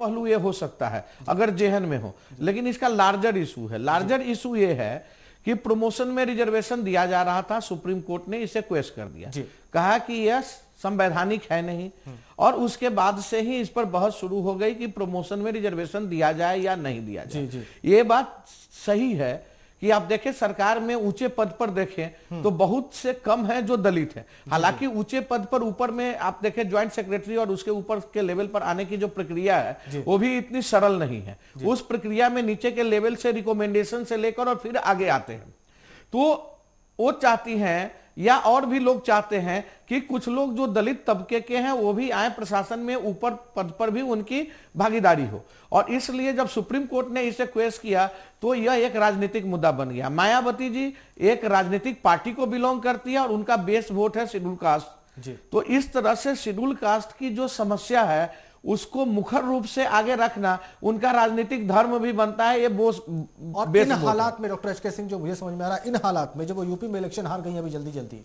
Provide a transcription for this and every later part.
पहलू ये हो सकता है अगर जेहन में हो लेकिन इसका लार्जर इशू है लार्जर इशू ये है कि प्रमोशन में रिजर्वेशन दिया जा रहा था सुप्रीम कोर्ट ने इसे क्वेश्चन कर दिया कहा कि यह संवैधानिक है नहीं हम्म। और उसके बाद से ही इस पर बहस शुरू हो गई कि प्रमोशन में रिजर्वेशन दिया जाए या नहीं दिया जाए जी, जी। ये बात सही है कि आप देखें सरकार में ऊंचे पद पर देखें हम्म। तो बहुत से कम हैं जो दलित हैं हालांकि ऊंचे पद पर ऊपर में आप देखें ज्वाइंट सेक्रेटरी और उसके ऊपर के लेवल पर आने की जो प्रक्रिया है वो भी इतनी सरल नहीं है उस प्रक्रिया में नीचे के लेवल से रिकमेंडेशन से लेकर और फिर आगे आते हैं तो वो चाहती हैं या और भी लोग चाहते हैं कि कुछ लोग जो दलित तबके के हैं वो भी आए प्रशासन में ऊपर पद पर भी उनकी भागीदारी हो और इसलिए जब सुप्रीम कोर्ट ने इसे क्वेश्चन किया तो यह एक राजनीतिक मुद्दा बन गया मायावती जी एक राजनीतिक पार्टी को बिलोंग करती है और उनका बेस वोट है शेड्यूल कास्ट तो इस तरह से शेड्यूल कास्ट की जो समस्या है उसको मुखर रूप से आगे रखना उनका राजनीतिक धर्म भी बनता है ये बोस और इन हालात में डॉक्टर एच के सिंह जो मुझे समझ में आ रहा है इन हालात में जब वो यूपी में इलेक्शन हार गई अभी जल्दी जल्दी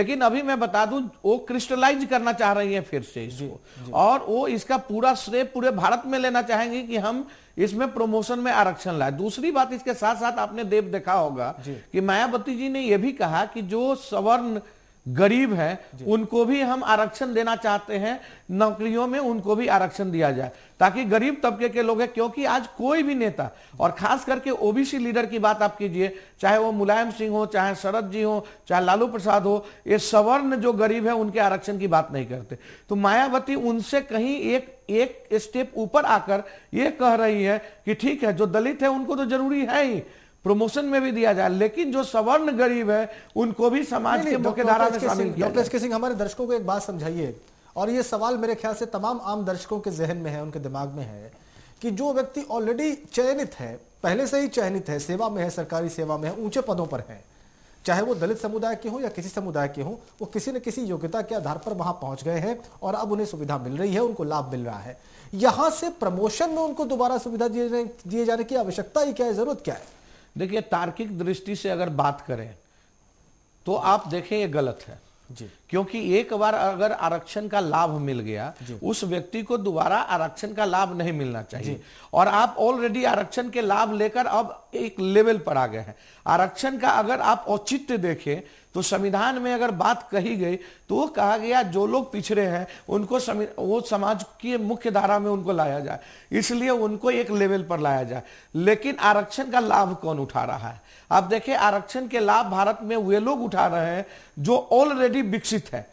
लेकिन अभी मैं बता दूं वो क्रिस्टलाइज करना चाह रही है फिर से इसको जी, जी। और वो इसका पूरा श्रेय पूरे भारत में लेना चाहेंगे कि हम इसमें प्रमोशन में आरक्षण लाए दूसरी बात इसके साथ साथ आपने देव देखा होगा कि मायावती जी ने यह भी कहा कि जो सवर्ण गरीब हैं उनको भी हम आरक्षण देना चाहते हैं नौकरियों में उनको भी आरक्षण दिया जाए ताकि गरीब तबके के लोग हैं क्योंकि आज कोई भी नेता और खास करके ओबीसी लीडर की बात आप कीजिए चाहे वो मुलायम सिंह हो चाहे शरद जी हो चाहे लालू प्रसाद हो ये सवर्ण जो गरीब है उनके आरक्षण की बात नहीं करते तो मायावती उनसे कहीं एक एक स्टेप ऊपर आकर ये कह रही है कि ठीक है जो दलित है उनको तो जरूरी है ही प्रमोशन में भी दिया जाए लेकिन जो सवर्ण गरीब है उनको भी समाज के धारा में शामिल किया डॉक्टर सिंह हमारे दर्शकों को एक बात समझाइए और ये सवाल मेरे ख्याल से तमाम आम दर्शकों के जहन में है उनके दिमाग में है कि जो व्यक्ति ऑलरेडी चयनित है पहले से ही चयनित है सेवा में है सरकारी सेवा में है ऊंचे पदों पर है चाहे वो दलित समुदाय के हों या किसी समुदाय के हों वो किसी न किसी योग्यता के आधार पर वहां पहुंच गए हैं और अब उन्हें सुविधा मिल रही है उनको लाभ मिल रहा है यहां से प्रमोशन में उनको दोबारा सुविधा दिए जाने की आवश्यकता ही क्या है जरूरत क्या है देखिए तार्किक दृष्टि से अगर बात करें तो आप देखें ये गलत है क्योंकि एक बार अगर आरक्षण का लाभ मिल गया उस व्यक्ति को दोबारा आरक्षण का लाभ नहीं मिलना चाहिए और आप ऑलरेडी आरक्षण के लाभ लेकर अब एक लेवल पर आ गए हैं आरक्षण का अगर आप औचित्य देखें तो संविधान में अगर बात कही गई तो वो कहा गया जो लोग पिछड़े हैं उनको वो समाज की मुख्य धारा में उनको लाया जाए इसलिए उनको एक लेवल पर लाया जाए लेकिन आरक्षण का लाभ कौन उठा रहा है आप देखें आरक्षण के लाभ भारत में वे लोग उठा रहे हैं जो ऑलरेडी विकसित है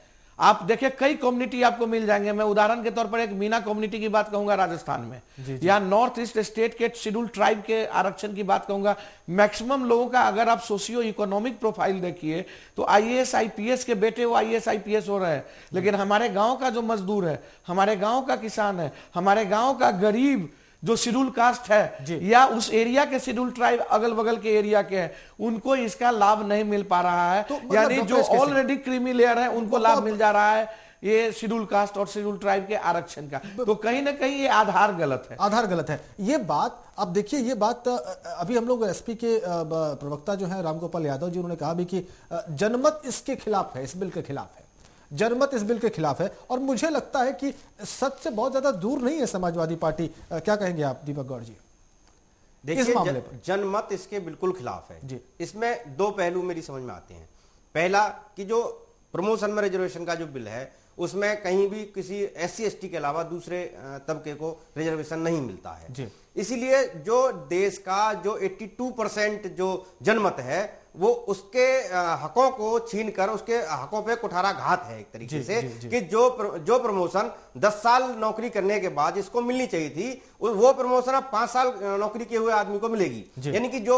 आप देखिए कई कम्युनिटी आपको मिल जाएंगे मैं उदाहरण के तौर पर एक मीना कम्युनिटी की बात कहूंगा राजस्थान में या नॉर्थ ईस्ट स्टेट के शेड्यूल ट्राइब के आरक्षण की बात कहूंगा मैक्सिमम लोगों का अगर आप सोशियो इकोनॉमिक प्रोफाइल देखिए तो आईएएस आईपीएस के बेटे वो आईएएस आईपीएस हो रहे हैं लेकिन हमारे गाँव का जो मजदूर है हमारे गाँव का किसान है हमारे गाँव का गरीब जो शेड्यूल कास्ट है या उस एरिया के शेड्यूल ट्राइब अगल बगल के एरिया के हैं उनको इसका लाभ नहीं मिल पा रहा है तो मतलब यानी जो ऑलरेडी क्रीमी लेयर है उनको लाभ मतलब मिल जा रहा है ये शेड्यूल कास्ट और शेड्यूल ट्राइब के आरक्षण का तो कहीं ना कहीं ये आधार गलत है आधार गलत है ये बात अब देखिए ये बात अभी हम लोग एसपी के प्रवक्ता जो है रामगोपाल यादव जी उन्होंने कहा भी कि जनमत इसके खिलाफ है इस बिल के खिलाफ है जनमत इस बिल के खिलाफ है और मुझे लगता है कि सच से बहुत ज्यादा दूर नहीं है समाजवादी पार्टी क्या कहेंगे आप दीपक गौड़ जी देखिए जनमत इसके बिल्कुल खिलाफ है जी इसमें दो पहलू मेरी समझ में आते हैं पहला कि जो प्रमोशन में रिजर्वेशन का जो बिल है उसमें कहीं भी किसी एस सी के अलावा दूसरे तबके को रिजर्वेशन नहीं मिलता है इसीलिए जो देश का जो 82 परसेंट जो जनमत है वो उसके हकों को छीन कर उसके हकों पे घात है एक तरीके जी, से जी, जी. कि जो प्र, जो प्रमोशन 10 साल नौकरी करने के बाद इसको मिलनी चाहिए थी वो प्रमोशन अब पांच साल नौकरी किए हुए आदमी को मिलेगी यानी कि जो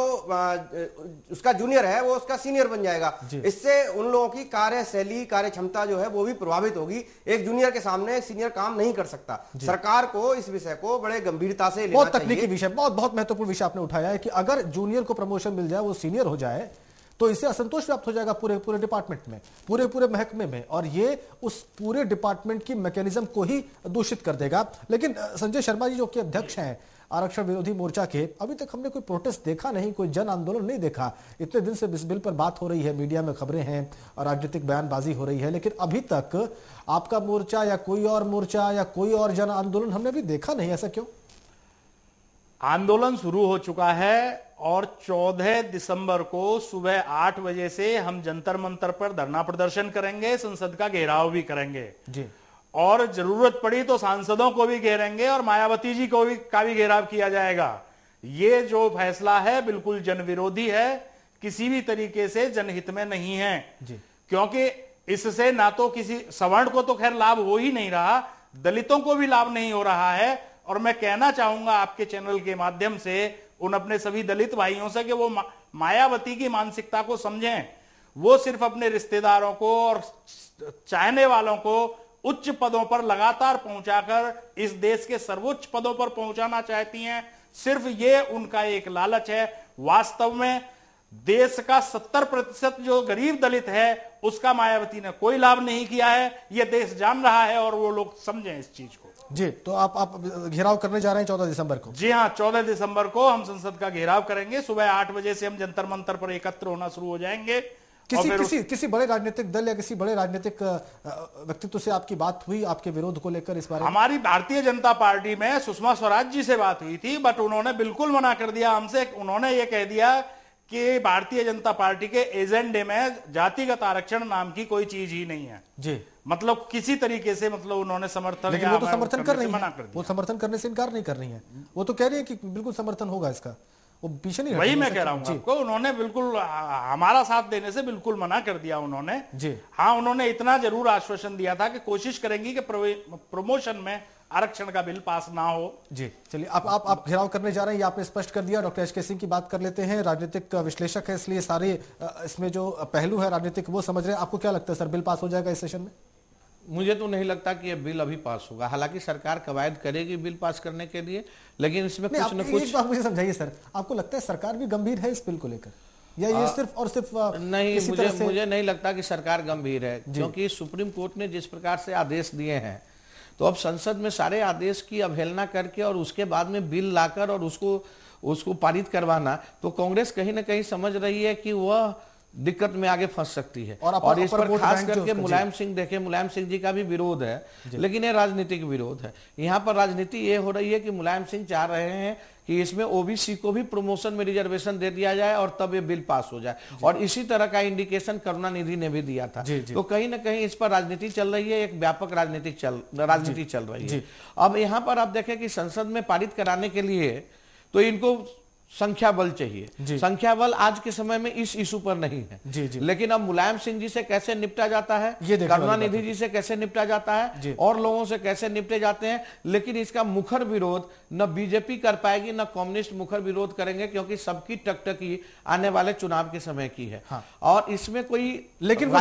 उसका जूनियर है वो उसका सीनियर बन जाएगा इससे उन लोगों की कार्यशैली कार्य क्षमता जो है वो भी प्रभावित होगी एक जूनियर के सामने सीनियर काम नहीं कर सकता सरकार को इस विषय को बड़े गंभीरता से बहुत तकनीकी विषय बहुत बहुत महत्वपूर्ण विषय आपने उठाया है कि अगर जूनियर को प्रमोशन मिल जाए वो सीनियर हो जाए तो इसे असंतोष व्याप्त हो जाएगा पूरे पूरे डिपार्टमेंट में पूरे पूरे महकमे में और ये उस पूरे डिपार्टमेंट की मैकेनिज्म को ही दूषित कर देगा लेकिन संजय शर्मा जी जो कि अध्यक्ष हैं आरक्षण विरोधी मोर्चा के अभी तक हमने कोई प्रोटेस्ट देखा नहीं कोई जन आंदोलन नहीं देखा इतने दिन से इस बिल पर बात हो रही है मीडिया में खबरें हैं और राजनीतिक बयानबाजी हो रही है लेकिन अभी तक आपका मोर्चा या कोई और मोर्चा या कोई और जन आंदोलन हमने अभी देखा नहीं ऐसा क्यों आंदोलन शुरू हो चुका है और 14 दिसंबर को सुबह आठ बजे से हम जंतर मंतर पर धरना प्रदर्शन करेंगे संसद का घेराव भी करेंगे जी और जरूरत पड़ी तो सांसदों को भी घेरेंगे और मायावती जी को भी का भी घेराव किया जाएगा ये जो फैसला है बिल्कुल जन विरोधी है किसी भी तरीके से जनहित में नहीं है क्योंकि इससे ना तो किसी सवर्ण को तो खैर लाभ हो ही नहीं रहा दलितों को भी लाभ नहीं हो रहा है और मैं कहना चाहूंगा आपके चैनल के माध्यम से उन अपने सभी दलित भाइयों से कि वो मायावती की मानसिकता को समझें वो सिर्फ अपने रिश्तेदारों को और चाहने वालों को उच्च पदों पर लगातार पहुंचाकर इस देश के सर्वोच्च पदों पर पहुंचाना चाहती हैं सिर्फ ये उनका एक लालच है वास्तव में देश का सत्तर प्रतिशत जो गरीब दलित है उसका मायावती ने कोई लाभ नहीं किया है यह देश जान रहा है और वो लोग समझें इस चीज को जी तो आप आप घेराव करने जा रहे हैं चौदह दिसंबर को जी हाँ चौदह दिसंबर को हम संसद का घेराव करेंगे सुबह आठ बजे से हम जंतर मंतर पर एकत्र होना शुरू हो जाएंगे किसी किसी किसी बड़े राजनीतिक दल या किसी बड़े राजनीतिक व्यक्तित्व से आपकी बात हुई आपके विरोध को लेकर इस बारे हमारी भारतीय जनता पार्टी में सुषमा स्वराज जी से बात हुई थी बट उन्होंने बिल्कुल मना कर दिया हमसे उन्होंने ये कह दिया कि भारतीय जनता पार्टी के एजेंडे में जातिगत आरक्षण नाम की कोई चीज ही नहीं है जी मतलब किसी तरीके से मतलब उन्होंने समर्थन लेकिन वो तो समर्थन कर रही है कर वो समर्थन करने से इनकार नहीं कर रही है वो तो कह रही है कि बिल्कुल समर्थन होगा इसका वो पीछे नहीं वही मैं कह रहा हूँ आपको उन्होंने बिल्कुल हमारा साथ देने से बिल्कुल मना कर दिया उन्होंने जी हाँ उन्होंने इतना जरूर आश्वासन दिया था कि कोशिश करेंगी कि प्रमोशन में आरक्षण का बिल पास ना हो जी चलिए आप आप आप घेराव करने जा रहे हैं ये आपने स्पष्ट कर दिया डॉक्टर एच के सिंह की बात कर लेते हैं राजनीतिक विश्लेषक है इसलिए सारे इसमें जो पहलू है राजनीतिक वो समझ रहे हैं आपको क्या लगता है सर बिल पास हो जाएगा इस सेशन में मुझे तो नहीं लगता कि यह बिल अभी पास होगा हालांकि सरकार कवायद करेगी बिल पास करने के लिए लेकिन इसमें कुछ न कुछ बात मुझे समझाइए सर आपको लगता है सरकार भी गंभीर है इस बिल को लेकर या ये सिर्फ और सिर्फ नहीं मुझे मुझे नहीं लगता कि सरकार गंभीर है क्योंकि सुप्रीम कोर्ट ने जिस प्रकार से आदेश दिए हैं तो अब संसद में सारे आदेश की अवहेलना करके और उसके बाद में बिल लाकर और उसको उसको पारित करवाना तो कांग्रेस कहीं ना कहीं समझ रही है कि वह दिक्कत में आगे फंस सकती है और, और इस पर खास करके मुलायम सिंह देखे मुलायम सिंह जी का भी विरोध है लेकिन ये राजनीतिक विरोध है यहाँ पर राजनीति ये हो रही है कि मुलायम सिंह चाह रहे हैं कि इसमें ओबीसी को भी प्रमोशन में रिजर्वेशन दे दिया जाए और तब ये बिल पास हो जाए और इसी तरह का इंडिकेशन करुणानिधि ने भी दिया था जी, जी. तो कहीं ना कहीं इस पर राजनीति चल रही है एक व्यापक राजनीति चल राजनीति चल रही है अब यहाँ पर आप देखें कि संसद में पारित कराने के लिए तो इनको संख्या बल चाहिए संख्या बल आज के समय में इस इशू पर नहीं है जी जी लेकिन अब मुलायम सिंह जी से कैसे निपटा जाता है ये करुणानिधि जी से कैसे निपटा जाता है और लोगों से कैसे निपटे जाते हैं लेकिन इसका मुखर विरोध न बीजेपी कर पाएगी न कम्युनिस्ट मुखर विरोध करेंगे क्योंकि सबकी टकटकी आने वाले चुनाव के समय की है हाँ। और इसमें कोई लेकिन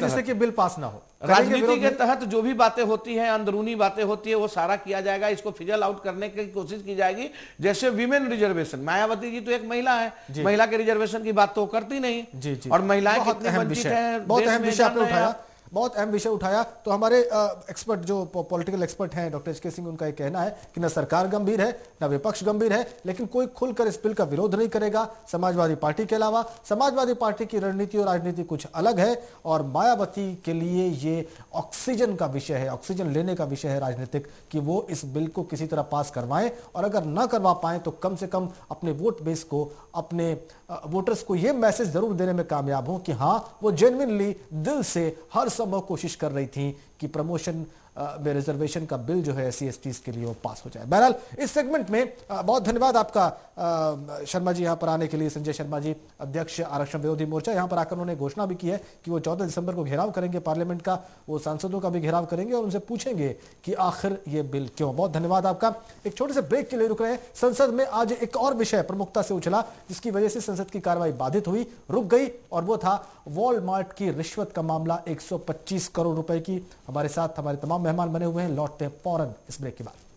जैसे कि बिल पास ना हो राजनीति के तहत जो भी बातें होती हैं अंदरूनी बातें होती है वो सारा किया जाएगा इसको फिजल आउट करने की कोशिश की जाएगी जैसे विमेन रिजर्वेशन मायावती जी तो एक महिला है महिला के रिजर्वेशन की बात तो करती नहीं और महिलाएं कितने वंचित बहुत अहम विषय आपने उठाया बहुत अहम विषय उठाया तो हमारे एक्सपर्ट जो पॉलिटिकल एक्सपर्ट हैं डॉक्टर एच के सिंह उनका यह कहना है कि न सरकार गंभीर है न विपक्ष गंभीर है लेकिन कोई खुलकर इस बिल का विरोध नहीं करेगा समाजवादी पार्टी के अलावा समाजवादी पार्टी की रणनीति और राजनीति कुछ अलग है और मायावती के लिए ये ऑक्सीजन का विषय है ऑक्सीजन लेने का विषय है राजनीतिक कि वो इस बिल को किसी तरह पास करवाएं और अगर ना करवा पाए तो कम से कम अपने वोट बेस को अपने वोटर्स को ये मैसेज जरूर देने में कामयाब हों कि हाँ वो जेनविनली दिल से हर संभव कोशिश कर रही थी कि प्रमोशन में रिजर्वेशन का बिल जो है एस सी के लिए वो पास हो जाए बहरहाल इस सेगमेंट में बहुत धन्यवाद आपका शर्मा जी यहाँ पर आने के लिए संजय शर्मा जी अध्यक्ष आरक्षण विरोधी मोर्चा यहाँ पर आकर उन्होंने घोषणा भी की है कि वो चौदह दिसंबर को घेराव करेंगे पार्लियामेंट का वो सांसदों का भी घेराव करेंगे और उनसे पूछेंगे कि आखिर ये बिल क्यों बहुत धन्यवाद आपका एक छोटे से ब्रेक के लिए रुक रहे हैं संसद में आज एक और विषय प्रमुखता से उछला जिसकी वजह से संसद की कार्रवाई बाधित हुई रुक गई और वो था वॉलमार्ट की रिश्वत का मामला एक करोड़ रुपए की हमारे साथ हमारे तमाम मेहमान बने हुए हैं लौटते हैं फौरन इस ब्रेक के बाद